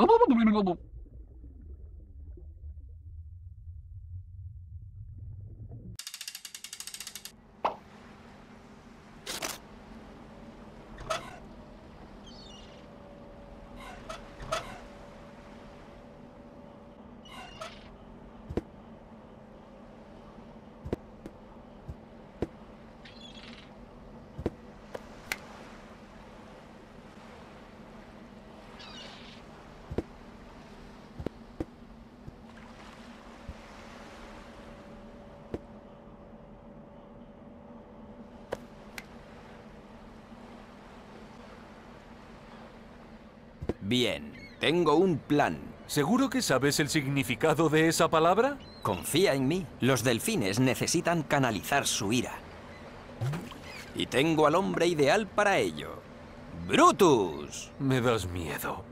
Bum, bum, bum, bum, bum, bum. Bien, tengo un plan. ¿Seguro que sabes el significado de esa palabra? Confía en mí. Los delfines necesitan canalizar su ira. Y tengo al hombre ideal para ello. ¡Brutus! Me das miedo.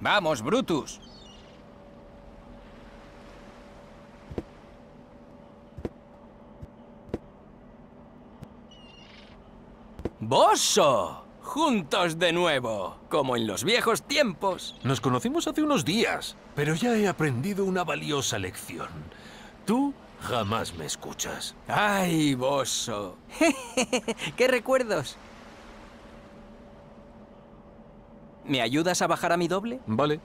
¡Vamos, Brutus! ¡Boso! Juntos de nuevo, como en los viejos tiempos. Nos conocimos hace unos días, pero ya he aprendido una valiosa lección. Tú jamás me escuchas. ¡Ay, Boso! ¡Qué recuerdos! ¿Me ayudas a bajar a mi doble? Vale.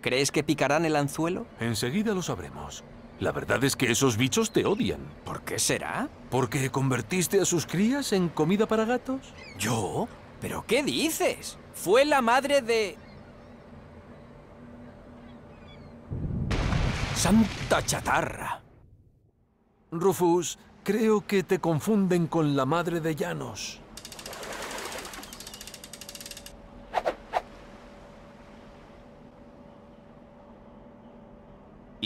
¿Crees que picarán el anzuelo? Enseguida lo sabremos. La verdad es que esos bichos te odian. ¿Por qué será? ¿Porque convertiste a sus crías en comida para gatos? ¿Yo? ¿Pero qué dices? Fue la madre de... ¡Santa chatarra! Rufus, creo que te confunden con la madre de Llanos.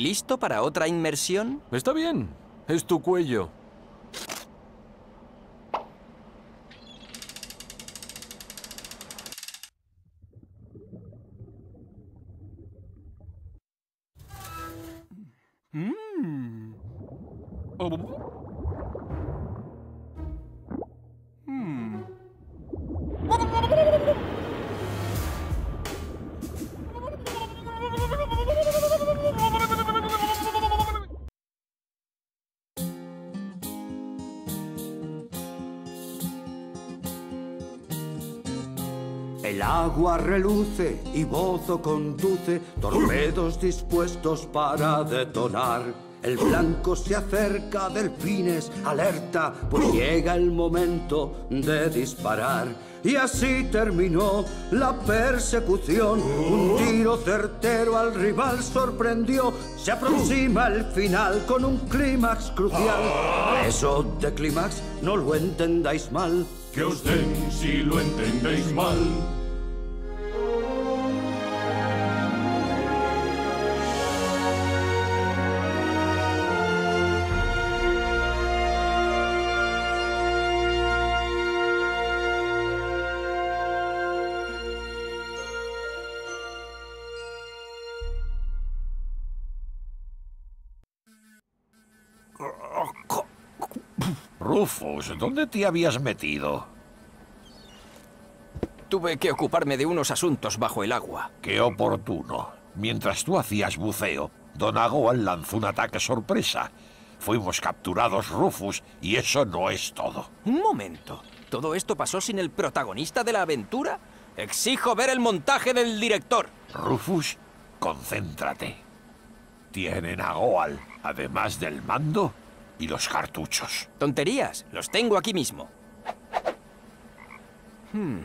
¿Listo para otra inmersión? Está bien. Es tu cuello. y bozo conduce, torpedos dispuestos para detonar. El blanco se acerca, delfines, alerta, pues llega el momento de disparar. Y así terminó la persecución. Un tiro certero al rival sorprendió. Se aproxima el final con un clímax crucial. Eso de clímax no lo entendáis mal. Que os den si lo entendéis mal. Rufus, ¿dónde te habías metido? Tuve que ocuparme de unos asuntos bajo el agua. Qué oportuno. Mientras tú hacías buceo, Don Agual lanzó un ataque sorpresa. Fuimos capturados Rufus y eso no es todo. Un momento. ¿Todo esto pasó sin el protagonista de la aventura? Exijo ver el montaje del director. Rufus, concéntrate. ¿Tienen a Goal, además del mando? ¿Y los cartuchos? Tonterías, los tengo aquí mismo. Hmm,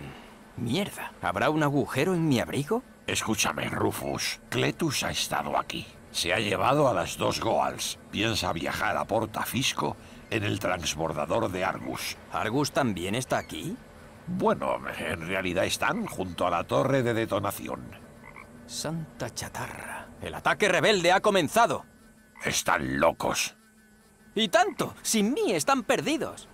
mierda, ¿habrá un agujero en mi abrigo? Escúchame, Rufus. Cletus ha estado aquí. Se ha llevado a las dos Goals. Piensa viajar a Portafisco en el transbordador de Argus. ¿Argus también está aquí? Bueno, en realidad están junto a la torre de detonación. Santa chatarra. El ataque rebelde ha comenzado. Están locos. Y tanto, sin mí están perdidos.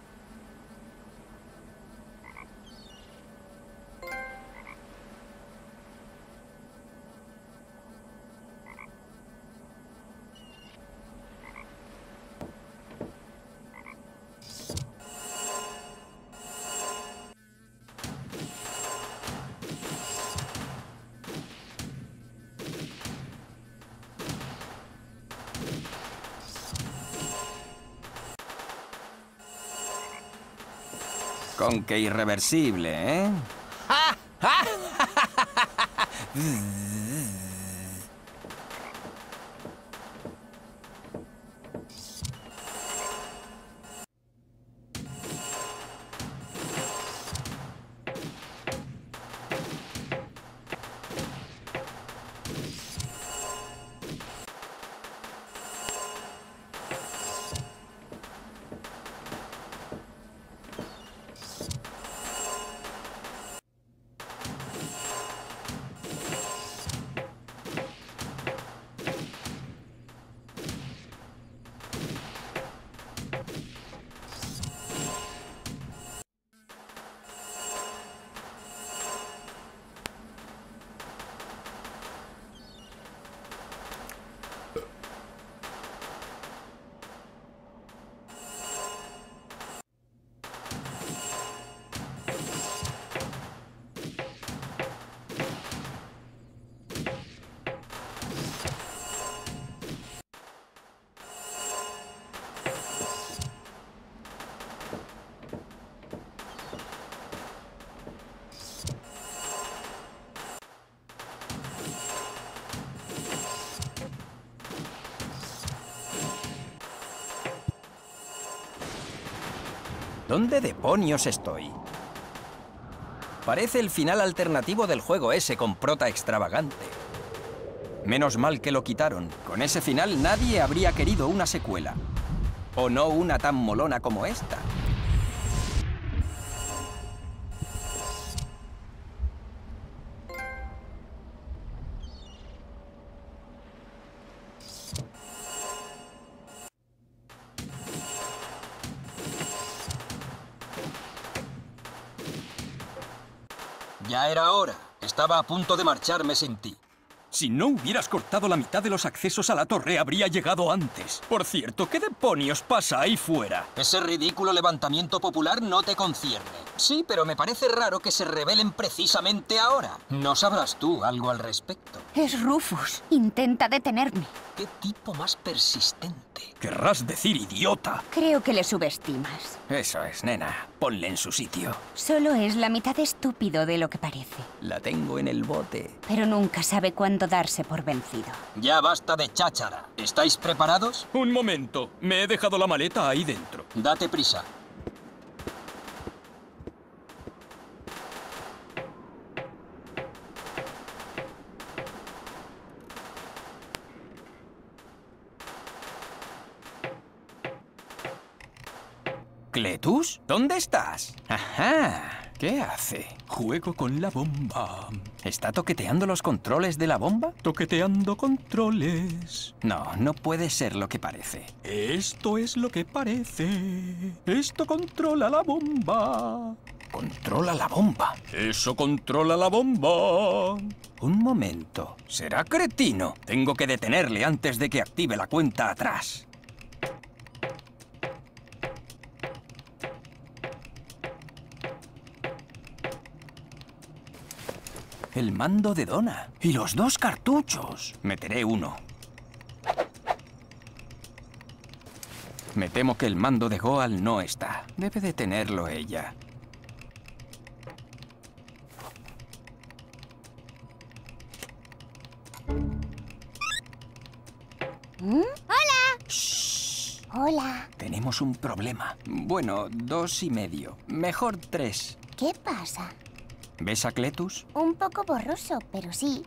que irreversible, ¿eh? Ah, ah. ¿Dónde ponios estoy? Parece el final alternativo del juego ese con prota extravagante. Menos mal que lo quitaron. Con ese final nadie habría querido una secuela. O no una tan molona como esta. Ya era hora. Estaba a punto de marcharme sin ti. Si no hubieras cortado la mitad de los accesos a la torre, habría llegado antes. Por cierto, ¿qué demonios pasa ahí fuera? Ese ridículo levantamiento popular no te concierne. Sí, pero me parece raro que se revelen precisamente ahora. No sabrás tú algo al respecto. Es Rufus. Intenta detenerme. ¿Qué tipo más persistente? Querrás decir idiota. Creo que le subestimas. Eso es, nena. Ponle en su sitio. Solo es la mitad estúpido de lo que parece. La tengo en el bote. Pero nunca sabe cuándo darse por vencido. Ya basta de cháchara. ¿Estáis preparados? Un momento. Me he dejado la maleta ahí dentro. Date prisa. Tú, ¿Dónde estás? Ajá. ¿Qué hace? Juego con la bomba. ¿Está toqueteando los controles de la bomba? Toqueteando controles. No, no puede ser lo que parece. Esto es lo que parece. Esto controla la bomba. Controla la bomba. Eso controla la bomba. Un momento. ¿Será cretino? Tengo que detenerle antes de que active la cuenta atrás. El mando de Donna. Y los dos cartuchos. Meteré uno. Me temo que el mando de Goal no está. Debe de tenerlo ella. ¿Mm? ¡Hola! Hola. Tenemos un problema. Bueno, dos y medio. Mejor tres. ¿Qué pasa? ¿Ves a Cletus? Un poco borroso, pero sí.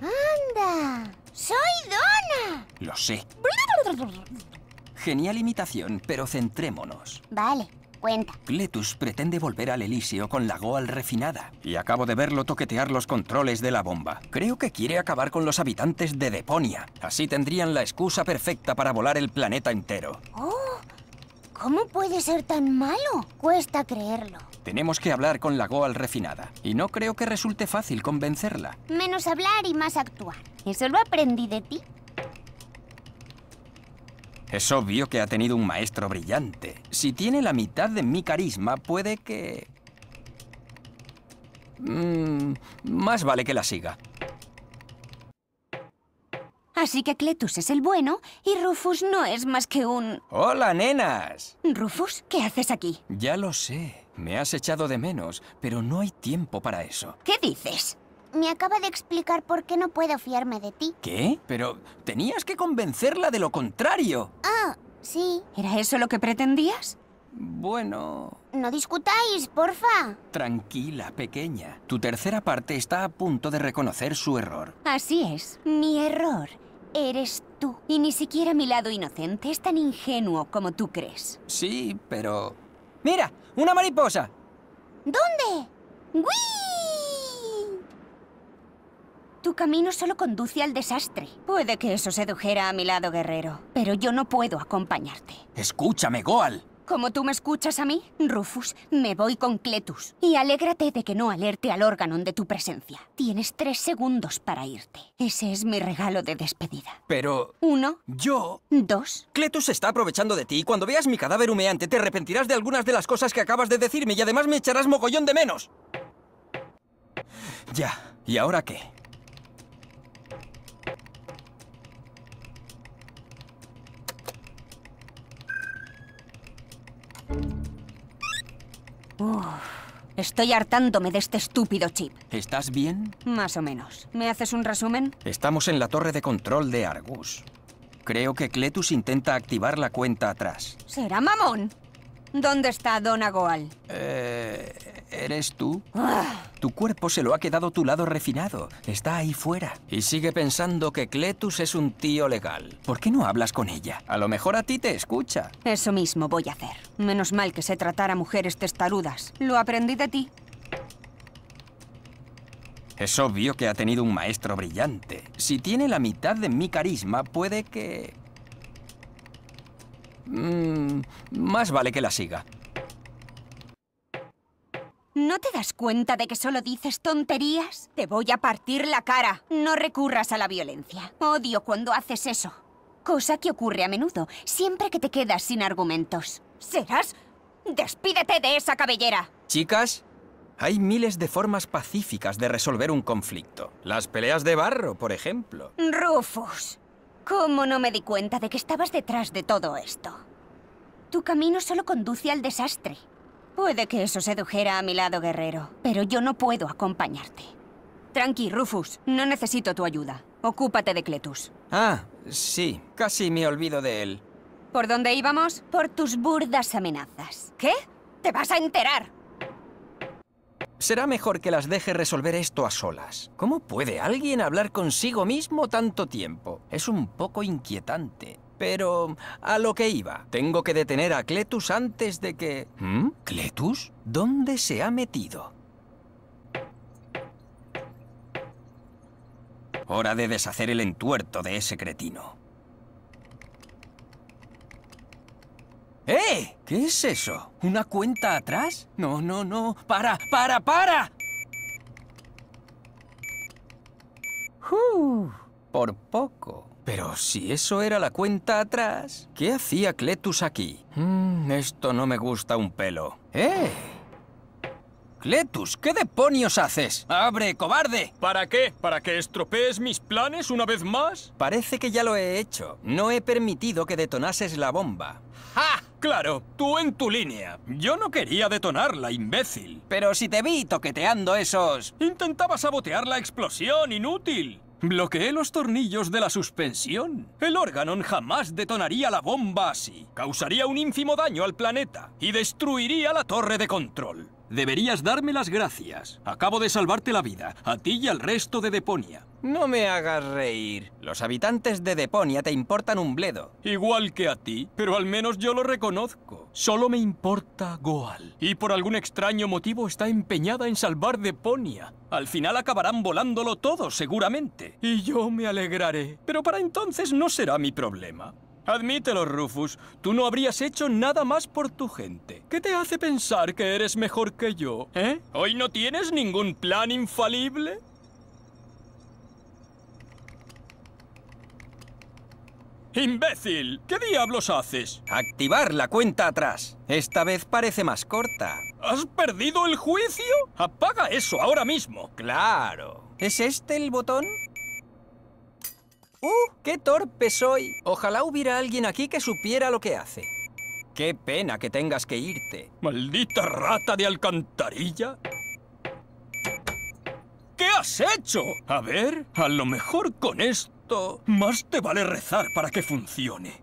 ¡Anda! ¡Soy Donna! Lo sé. Genial imitación, pero centrémonos. Vale, cuenta. Cletus pretende volver al Elíseo con la Goal refinada. Y acabo de verlo toquetear los controles de la bomba. Creo que quiere acabar con los habitantes de Deponia. Así tendrían la excusa perfecta para volar el planeta entero. ¡Oh! ¿Cómo puede ser tan malo? Cuesta creerlo. Tenemos que hablar con la Goal refinada. Y no creo que resulte fácil convencerla. Menos hablar y más actuar. Eso lo aprendí de ti. Es obvio que ha tenido un maestro brillante. Si tiene la mitad de mi carisma, puede que... Mm, más vale que la siga. Así que Cletus es el bueno y Rufus no es más que un... ¡Hola, nenas! Rufus, ¿qué haces aquí? Ya lo sé. Me has echado de menos, pero no hay tiempo para eso. ¿Qué dices? Me acaba de explicar por qué no puedo fiarme de ti. ¿Qué? Pero tenías que convencerla de lo contrario. Ah, sí. ¿Era eso lo que pretendías? Bueno... No discutáis, porfa. Tranquila, pequeña. Tu tercera parte está a punto de reconocer su error. Así es. Mi error Eres tú. Y ni siquiera mi lado inocente es tan ingenuo como tú crees. Sí, pero... ¡Mira! ¡Una mariposa! ¿Dónde? ¡Wii! Tu camino solo conduce al desastre. Puede que eso sedujera a mi lado guerrero, pero yo no puedo acompañarte. Escúchame, Goal. Como tú me escuchas a mí, Rufus, me voy con Cletus. Y alégrate de que no alerte al órgano de tu presencia. Tienes tres segundos para irte. Ese es mi regalo de despedida. Pero... Uno. Yo... Dos. Cletus está aprovechando de ti. Cuando veas mi cadáver humeante, te arrepentirás de algunas de las cosas que acabas de decirme y además me echarás mogollón de menos. Ya. ¿Y ahora qué? estoy hartándome de este estúpido chip. ¿Estás bien? Más o menos. ¿Me haces un resumen? Estamos en la torre de control de Argus. Creo que Cletus intenta activar la cuenta atrás. ¿Será mamón? ¿Dónde está Don Goal? Eh, ¿Eres tú? Ah. Tu cuerpo se lo ha quedado tu lado refinado. Está ahí fuera. Y sigue pensando que Cletus es un tío legal. ¿Por qué no hablas con ella? A lo mejor a ti te escucha. Eso mismo voy a hacer. Menos mal que se tratara a mujeres testarudas. Lo aprendí de ti. Es obvio que ha tenido un maestro brillante. Si tiene la mitad de mi carisma, puede que... Mm, más vale que la siga. ¿No te das cuenta de que solo dices tonterías? Te voy a partir la cara. No recurras a la violencia. Odio cuando haces eso. Cosa que ocurre a menudo, siempre que te quedas sin argumentos. ¿Serás? ¡Despídete de esa cabellera! Chicas, hay miles de formas pacíficas de resolver un conflicto. Las peleas de barro, por ejemplo. Rufus, ¿cómo no me di cuenta de que estabas detrás de todo esto? Tu camino solo conduce al desastre. Puede que eso sedujera a mi lado guerrero, pero yo no puedo acompañarte. Tranqui, Rufus. No necesito tu ayuda. Ocúpate de Cletus. Ah, sí. Casi me olvido de él. ¿Por dónde íbamos? Por tus burdas amenazas. ¿Qué? ¡Te vas a enterar! Será mejor que las deje resolver esto a solas. ¿Cómo puede alguien hablar consigo mismo tanto tiempo? Es un poco inquietante. Pero a lo que iba, tengo que detener a Cletus antes de que... ¿Mm? ¿Cletus? ¿Dónde se ha metido? Hora de deshacer el entuerto de ese cretino. ¡Eh! ¿Qué es eso? ¿Una cuenta atrás? No, no, no. ¡Para, para, para! uf por poco. Pero si eso era la cuenta atrás, ¿qué hacía Cletus aquí? Hmm, esto no me gusta un pelo. ¡Eh! Cletus, ¿qué deponios haces? ¡Abre, cobarde! ¿Para qué? ¿Para que estropees mis planes una vez más? Parece que ya lo he hecho. No he permitido que detonases la bomba. ¡Ja! Claro, tú en tu línea. Yo no quería detonarla, imbécil. Pero si te vi toqueteando esos... Intentaba sabotear la explosión, inútil. Bloqueé los tornillos de la suspensión. El órgano jamás detonaría la bomba así. Causaría un ínfimo daño al planeta y destruiría la torre de control. Deberías darme las gracias. Acabo de salvarte la vida, a ti y al resto de Deponia. No me hagas reír. Los habitantes de Deponia te importan un bledo. Igual que a ti, pero al menos yo lo reconozco. Solo me importa Goal. Y por algún extraño motivo está empeñada en salvar Deponia. Al final acabarán volándolo todo, seguramente. Y yo me alegraré. Pero para entonces no será mi problema. Admítelo, Rufus. Tú no habrías hecho nada más por tu gente. ¿Qué te hace pensar que eres mejor que yo? ¿Eh? ¿Hoy no tienes ningún plan infalible? ¡Imbécil! ¿Qué diablos haces? Activar la cuenta atrás. Esta vez parece más corta. ¿Has perdido el juicio? Apaga eso ahora mismo. Claro. ¿Es este el botón? ¡Uh! ¡Qué torpe soy! Ojalá hubiera alguien aquí que supiera lo que hace. ¡Qué pena que tengas que irte! ¡Maldita rata de alcantarilla! ¿Qué has hecho? A ver, a lo mejor con esto más te vale rezar para que funcione.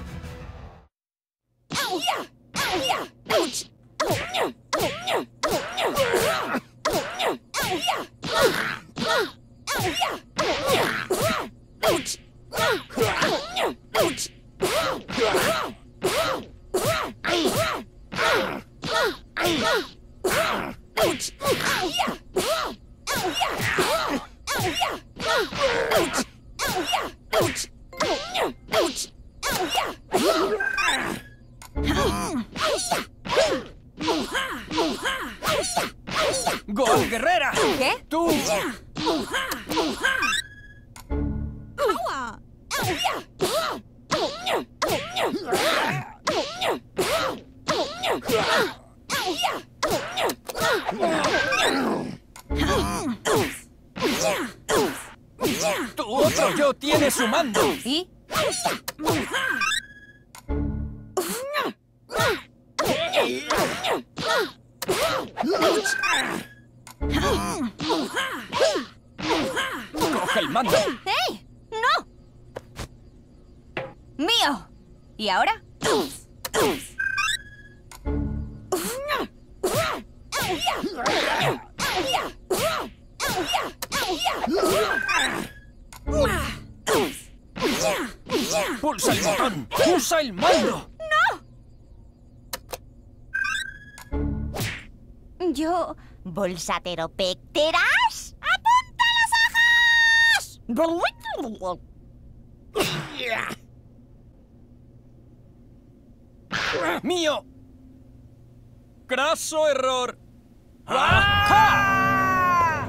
t o ¡Pulsa el botón! ¡Usa el mando! ¡No! Yo... bolsatero pecteras! ¡Apunta las hojas! ¡Mío! ¡Craso error! Ah.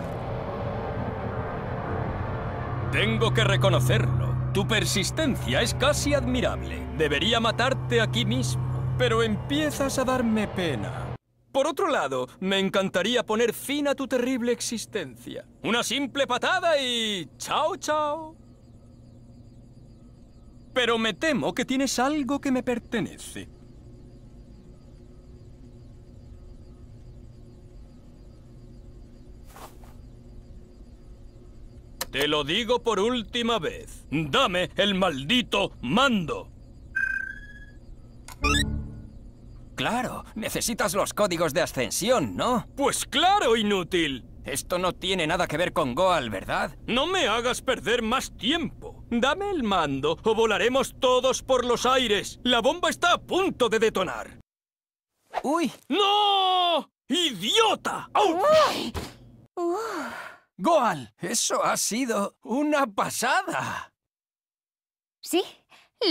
Tengo que reconocer tu persistencia es casi admirable. Debería matarte aquí mismo, pero empiezas a darme pena. Por otro lado, me encantaría poner fin a tu terrible existencia. Una simple patada y... ¡Chao, chao! Pero me temo que tienes algo que me pertenece. Te lo digo por última vez. Dame el maldito mando. Claro, necesitas los códigos de ascensión, ¿no? Pues claro, inútil. Esto no tiene nada que ver con Goal, ¿verdad? No me hagas perder más tiempo. Dame el mando o volaremos todos por los aires. La bomba está a punto de detonar. ¡Uy! ¡No! ¡Idiota! ¡Au! Goal, eso ha sido una pasada. Sí,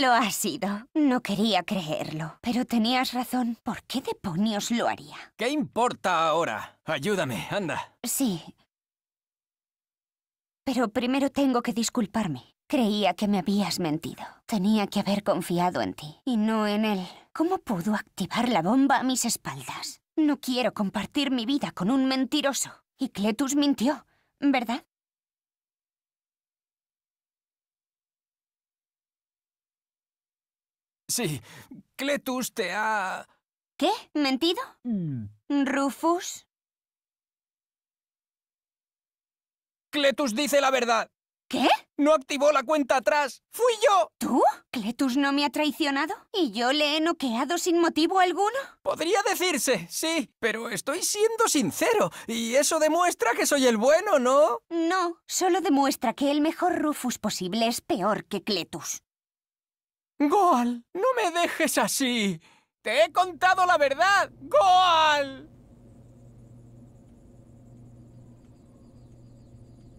lo ha sido. No quería creerlo, pero tenías razón. ¿Por qué Deponios lo haría? ¿Qué importa ahora? Ayúdame, anda. Sí. Pero primero tengo que disculparme. Creía que me habías mentido. Tenía que haber confiado en ti y no en él. ¿Cómo pudo activar la bomba a mis espaldas? No quiero compartir mi vida con un mentiroso. Y Cletus mintió. ¿verdad? Sí, Cletus te ha... ¿Qué? ¿Mentido? Mm. ¿Rufus? Cletus dice la verdad. ¿Qué? ¡No activó la cuenta atrás! ¡Fui yo! ¿Tú? ¿Cletus no me ha traicionado? ¿Y yo le he noqueado sin motivo alguno? Podría decirse, sí, pero estoy siendo sincero. Y eso demuestra que soy el bueno, ¿no? No, solo demuestra que el mejor Rufus posible es peor que Cletus. Goal, no me dejes así. Te he contado la verdad, Goal.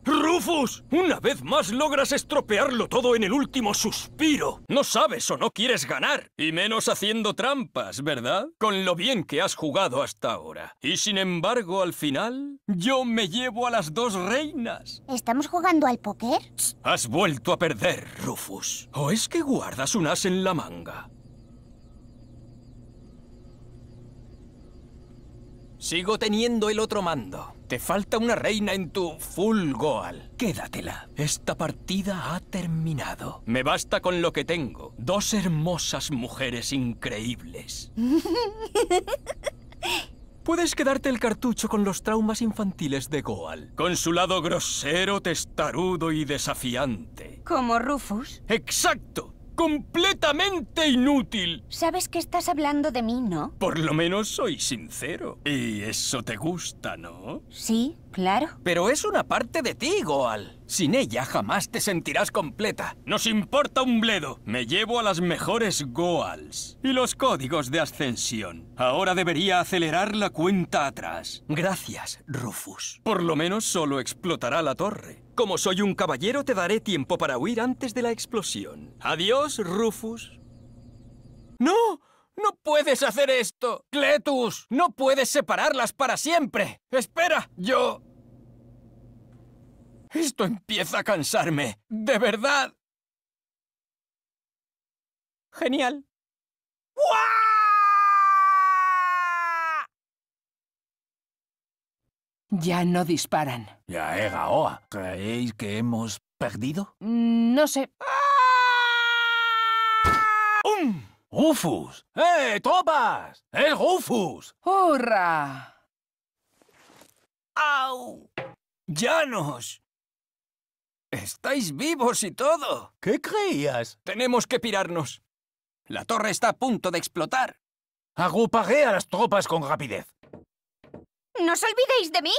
¡Rufus! Una vez más logras estropearlo todo en el último suspiro. No sabes o no quieres ganar. Y menos haciendo trampas, ¿verdad? Con lo bien que has jugado hasta ahora. Y sin embargo, al final, yo me llevo a las dos reinas. ¿Estamos jugando al póker? Has vuelto a perder, Rufus. ¿O es que guardas un as en la manga? Sigo teniendo el otro mando. Te falta una reina en tu full goal. Quédatela. Esta partida ha terminado. Me basta con lo que tengo. Dos hermosas mujeres increíbles. Puedes quedarte el cartucho con los traumas infantiles de Goal. Con su lado grosero, testarudo y desafiante. ¿Como Rufus? ¡Exacto! completamente inútil. Sabes que estás hablando de mí, ¿no? Por lo menos soy sincero. Y eso te gusta, ¿no? Sí, claro. Pero es una parte de ti, Goal. Sin ella jamás te sentirás completa. Nos importa un bledo. Me llevo a las mejores Goals y los códigos de ascensión. Ahora debería acelerar la cuenta atrás. Gracias, Rufus. Por lo menos solo explotará la torre. Como soy un caballero, te daré tiempo para huir antes de la explosión. Adiós, Rufus. ¡No! ¡No puedes hacer esto! ¡Cletus! ¡No puedes separarlas para siempre! ¡Espera! Yo... Esto empieza a cansarme. ¡De verdad! Genial. ¡Guau! Ya no disparan. Ya, Egaoa. Eh, ¿Creéis que hemos perdido? Mm, no sé. ¡Ah! ¡Um! ¡Rufus! ¡Eh, topas! ¡Es Rufus! eh tropas ¡Au! ¡Llanos! ¡Estáis vivos y todo! ¿Qué creías? Tenemos que pirarnos. La torre está a punto de explotar. Agruparé a las tropas con rapidez. ¡No os olvidéis de mí!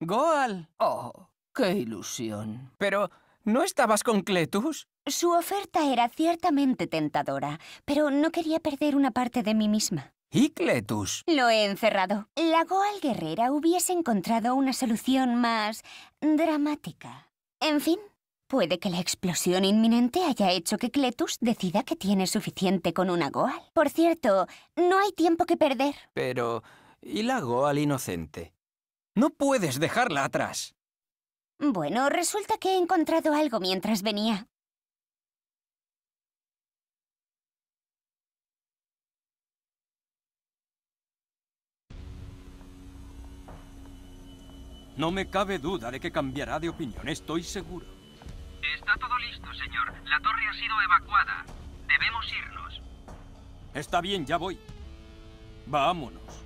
¡Goal! ¡Oh, qué ilusión! Pero, ¿no estabas con Cletus? Su oferta era ciertamente tentadora, pero no quería perder una parte de mí misma. ¿Y Cletus? Lo he encerrado. La Goal guerrera hubiese encontrado una solución más... dramática. En fin, puede que la explosión inminente haya hecho que Cletus decida que tiene suficiente con una Goal. Por cierto, no hay tiempo que perder. Pero y hago al inocente. ¡No puedes dejarla atrás! Bueno, resulta que he encontrado algo mientras venía. No me cabe duda de que cambiará de opinión, estoy seguro. Está todo listo, señor. La torre ha sido evacuada. Debemos irnos. Está bien, ya voy. Vámonos.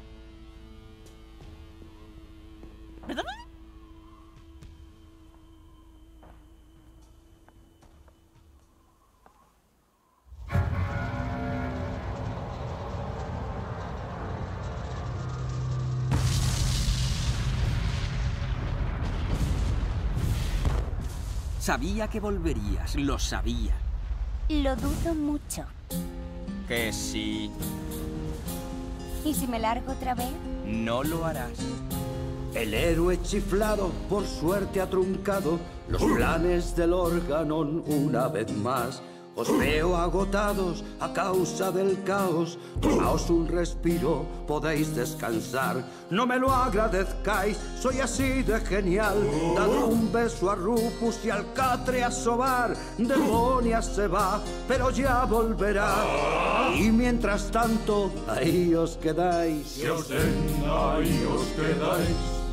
Sabía que volverías, lo sabía. Lo dudo mucho. Que sí. ¿Y si me largo otra vez? No lo harás. El héroe chiflado, por suerte ha truncado los uh. planes del órgano una vez más. Uh. Os veo agotados a causa del caos. Uh. Tomaos un respiro, podéis descansar. No me lo agradezcáis, soy así de genial. Dad un beso a Rufus y al catre a sobar. Demonia se va, pero ya volverá. Ah. Y mientras tanto, ahí os quedáis. Si os den, ahí os quedáis.